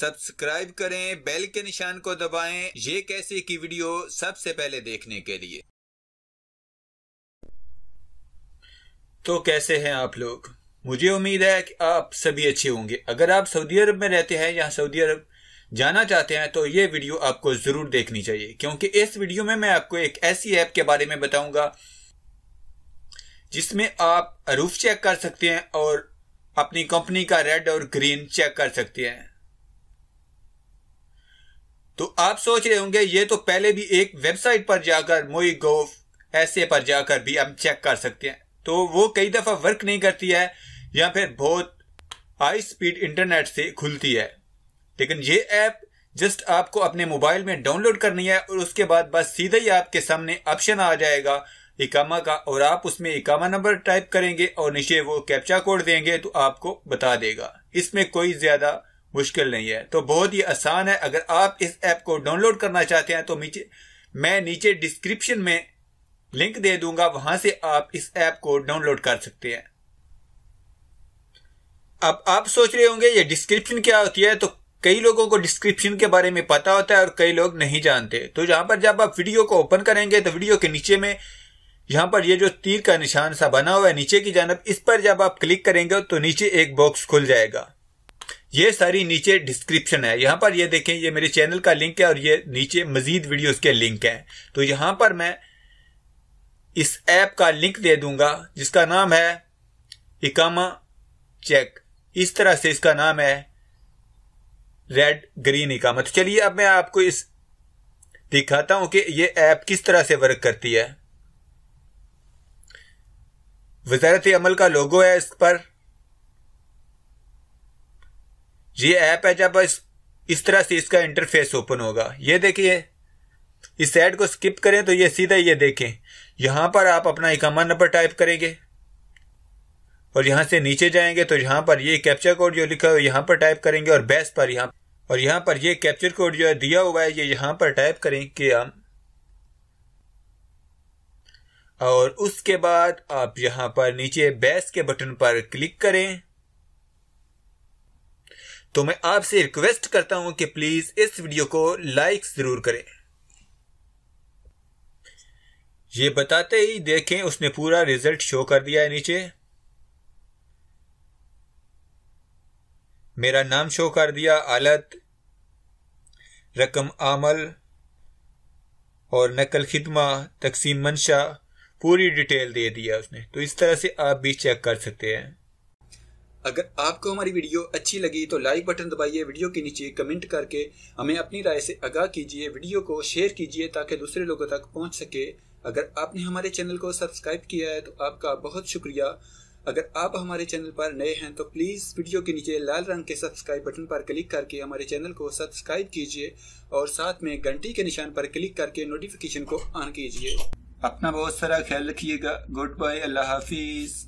subscribe करें bell के निशान को दबाएं ये कैसे की वीडियो सबसे पहले देखने के लिए तो कैसे हैं आप लोग मुझे उम्मीद है कि आप सभी अच्छे होंगे अगर आप सऊदी अरब में रहते हैं या सऊदी अरब जाना चाहते हैं तो ये वीडियो आपको जरूर देखनी चाहिए क्योंकि इस वीडियो में मैं आपको एक ऐसी ऐप के बारे में बताऊंगा जिसमें आप रूफ चेक कर सकते हैं और अपनी कंपनी का रेड और ग्रीन चेक कर सकते हैं तो आप सोच रहे होंगे ये तो पहले भी एक वेबसाइट पर जाकर मोई गोफ ऐसे पर जाकर भी हम चेक कर सकते हैं तो वो कई दफा वर्क नहीं करती है या फिर बहुत हाई स्पीड इंटरनेट से खुलती है लेकिन ये ऐप जस्ट आपको अपने मोबाइल में डाउनलोड करनी है और उसके बाद बस सीधे ही आपके सामने ऑप्शन आ जाएगा इकामा का और आप उसमें इकामा नंबर टाइप करेंगे और नीचे वो कैप्चा कोड देंगे तो आपको बता देगा इसमें कोई ज्यादा मुश्किल नहीं है तो बहुत ही आसान है अगर आप इस ऐप को डाउनलोड करना चाहते हैं तो नीचे मैं नीचे डिस्क्रिप्शन में लिंक दे दूंगा वहां से आप इस ऐप को डाउनलोड कर सकते हैं अब आप सोच रहे होंगे ये डिस्क्रिप्शन क्या होती है तो कई लोगों को डिस्क्रिप्शन के बारे में पता होता है और कई लोग नहीं जानते तो यहां पर जब आप वीडियो को ओपन करेंगे तो वीडियो के नीचे में यहां पर ये जो तीर का निशान सा बना हुआ है नीचे की जानब इस पर जब आप क्लिक करेंगे तो नीचे एक बॉक्स खुल जाएगा ये सारी नीचे डिस्क्रिप्शन है यहाँ पर ये देखें ये मेरे चैनल का लिंक है और ये नीचे मजीद वीडियोस के लिंक है तो यहां पर मैं इस ऐप का लिंक दे दूंगा जिसका नाम है इकामा चेक इस तरह से इसका नाम है रेड ग्रीन इकामा तो चलिए अब मैं आपको इस दिखाता हूं कि ये ऐप किस तरह से वर्क करती है वजारत अमल का लोगो है इस पर ये ऐप है जब इस इस तरह से इसका इंटरफेस ओपन होगा ये देखिए इस ऐड को स्किप करें तो ये सीधा ये देखें यहां पर आप अपना इकामा नंबर टाइप करेंगे और यहां से नीचे जाएंगे तो यहां पर ये कैप्चर कोड जो लिखा है यहां पर टाइप करेंगे और बेस पर यहां और यहां पर ये कैप्चर कोड जो है दिया हुआ है ये यहां पर टाइप करें कि हम और उसके बाद आप यहां पर नीचे बेस के बटन पर क्लिक करें तो मैं आपसे रिक्वेस्ट करता हूं कि प्लीज इस वीडियो को लाइक जरूर करें ये बताते ही देखें उसने पूरा रिजल्ट शो कर दिया है नीचे मेरा नाम शो कर दिया आलत रकम आमल और नकल खिदमा तकसीम मंशा पूरी डिटेल दे दिया उसने तो इस तरह से आप भी चेक कर सकते हैं अगर आपको हमारी वीडियो अच्छी लगी तो लाइक बटन दबाइए वीडियो के नीचे कमेंट करके हमें अपनी राय से आगाह कीजिए वीडियो को शेयर कीजिए ताकि दूसरे लोगों तक पहुंच सके अगर आपने हमारे चैनल को सब्सक्राइब किया है तो आपका बहुत शुक्रिया अगर आप हमारे चैनल पर नए हैं तो प्लीज़ वीडियो के नीचे लाल रंग के सब्सक्राइब बटन पर क्लिक करके हमारे चैनल को सब्सक्राइब कीजिए और साथ में घंटी के निशान पर क्लिक करके नोटिफिकेशन को ऑन कीजिए अपना बहुत सारा ख्याल रखिएगा गुड बाय अल्लाह हाफिज़